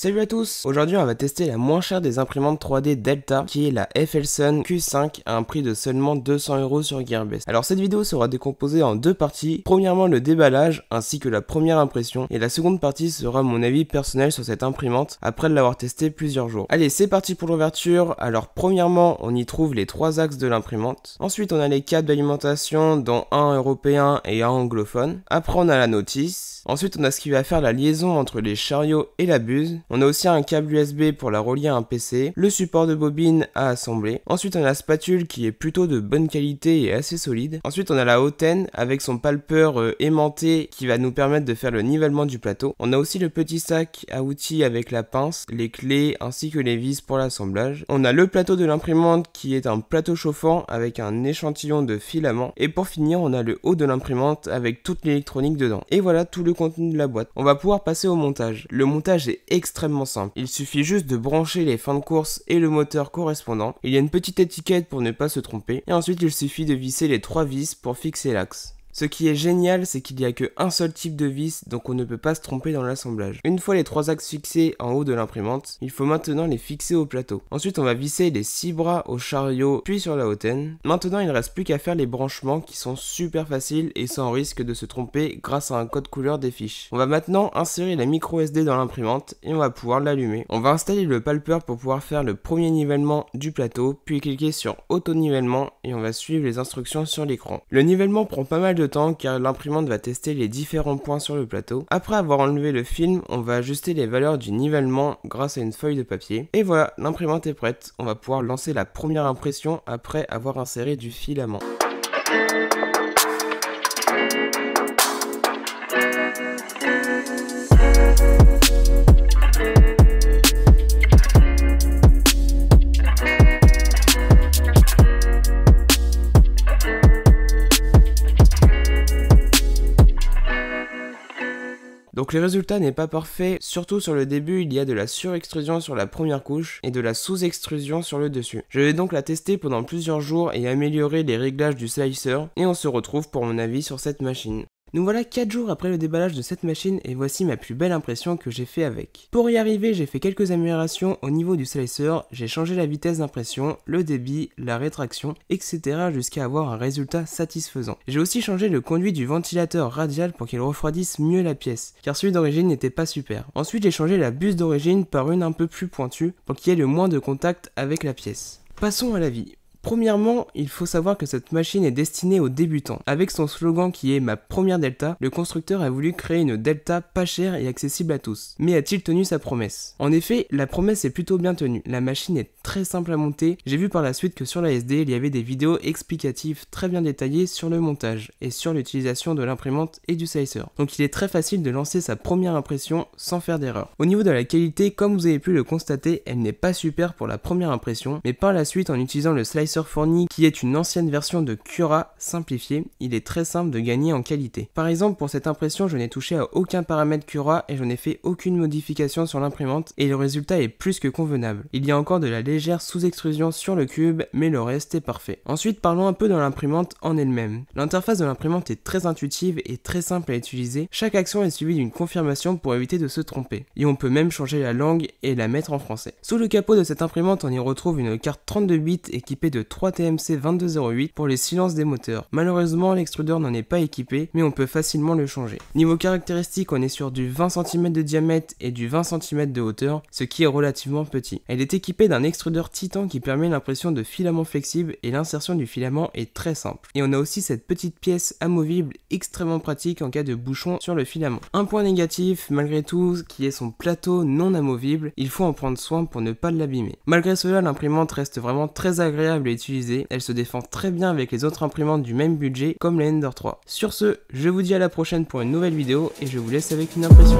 Salut à tous Aujourd'hui on va tester la moins chère des imprimantes 3D Delta qui est la Felsen Q5 à un prix de seulement 200€ sur Gearbest. Alors cette vidéo sera décomposée en deux parties, premièrement le déballage ainsi que la première impression et la seconde partie sera mon avis personnel sur cette imprimante après l'avoir testée plusieurs jours. Allez c'est parti pour l'ouverture, alors premièrement on y trouve les trois axes de l'imprimante, ensuite on a les câbles d'alimentation dont un européen et un anglophone, après on a la notice, ensuite on a ce qui va faire la liaison entre les chariots et la buse, on a aussi un câble USB pour la relier à un PC, le support de bobine à assembler. Ensuite, on a la spatule qui est plutôt de bonne qualité et assez solide. Ensuite, on a la hautaine avec son palpeur euh, aimanté qui va nous permettre de faire le nivellement du plateau. On a aussi le petit sac à outils avec la pince, les clés ainsi que les vis pour l'assemblage. On a le plateau de l'imprimante qui est un plateau chauffant avec un échantillon de filaments. Et pour finir, on a le haut de l'imprimante avec toute l'électronique dedans. Et voilà tout le contenu de la boîte. On va pouvoir passer au montage. Le montage est extrêmement il suffit juste de brancher les fins de course et le moteur correspondant. Il y a une petite étiquette pour ne pas se tromper. Et ensuite, il suffit de visser les trois vis pour fixer l'axe. Ce qui est génial, c'est qu'il n'y a qu'un seul type de vis, donc on ne peut pas se tromper dans l'assemblage. Une fois les trois axes fixés en haut de l'imprimante, il faut maintenant les fixer au plateau. Ensuite, on va visser les six bras au chariot, puis sur la hautaine. Maintenant, il ne reste plus qu'à faire les branchements qui sont super faciles et sans risque de se tromper grâce à un code couleur des fiches. On va maintenant insérer la micro SD dans l'imprimante et on va pouvoir l'allumer. On va installer le palpeur pour pouvoir faire le premier nivellement du plateau, puis cliquer sur auto-nivellement et on va suivre les instructions sur l'écran. Le nivellement prend pas mal de car l'imprimante va tester les différents points sur le plateau. Après avoir enlevé le film, on va ajuster les valeurs du nivellement grâce à une feuille de papier. Et voilà, l'imprimante est prête, on va pouvoir lancer la première impression après avoir inséré du filament. Donc le résultat n'est pas parfait, surtout sur le début il y a de la surextrusion sur la première couche et de la sous-extrusion sur le dessus. Je vais donc la tester pendant plusieurs jours et améliorer les réglages du slicer et on se retrouve pour mon avis sur cette machine. Nous voilà 4 jours après le déballage de cette machine et voici ma plus belle impression que j'ai fait avec. Pour y arriver, j'ai fait quelques améliorations au niveau du slicer, j'ai changé la vitesse d'impression, le débit, la rétraction, etc. jusqu'à avoir un résultat satisfaisant. J'ai aussi changé le conduit du ventilateur radial pour qu'il refroidisse mieux la pièce, car celui d'origine n'était pas super. Ensuite, j'ai changé la buse d'origine par une un peu plus pointue pour qu'il y ait le moins de contact avec la pièce. Passons à la vie. Premièrement, il faut savoir que cette machine est destinée aux débutants. Avec son slogan qui est Ma première Delta, le constructeur a voulu créer une Delta pas chère et accessible à tous. Mais a-t-il tenu sa promesse En effet, la promesse est plutôt bien tenue. La machine est très simple à monter. J'ai vu par la suite que sur la SD, il y avait des vidéos explicatives très bien détaillées sur le montage et sur l'utilisation de l'imprimante et du slicer. Donc il est très facile de lancer sa première impression sans faire d'erreur. Au niveau de la qualité, comme vous avez pu le constater, elle n'est pas super pour la première impression, mais par la suite en utilisant le slicer fourni qui est une ancienne version de Cura simplifiée, il est très simple de gagner en qualité. Par exemple, pour cette impression, je n'ai touché à aucun paramètre Cura et je n'ai fait aucune modification sur l'imprimante et le résultat est plus que convenable. Il y a encore de la légère sous-extrusion sur le cube, mais le reste est parfait. Ensuite, parlons un peu de l'imprimante en elle-même. L'interface de l'imprimante est très intuitive et très simple à utiliser. Chaque action est suivie d'une confirmation pour éviter de se tromper. Et on peut même changer la langue et la mettre en français. Sous le capot de cette imprimante, on y retrouve une carte 32 bits équipée de 3 TMC 2208 pour les silences des moteurs. Malheureusement, l'extrudeur n'en est pas équipé, mais on peut facilement le changer. Niveau caractéristique, on est sur du 20 cm de diamètre et du 20 cm de hauteur, ce qui est relativement petit. Elle est équipée d'un extrudeur titan qui permet l'impression de filaments flexibles et l'insertion du filament est très simple. Et on a aussi cette petite pièce amovible extrêmement pratique en cas de bouchon sur le filament. Un point négatif, malgré tout, qui est son plateau non amovible, il faut en prendre soin pour ne pas l'abîmer. Malgré cela, l'imprimante reste vraiment très agréable utiliser elle se défend très bien avec les autres imprimantes du même budget comme la Ender 3. Sur ce, je vous dis à la prochaine pour une nouvelle vidéo et je vous laisse avec une impression.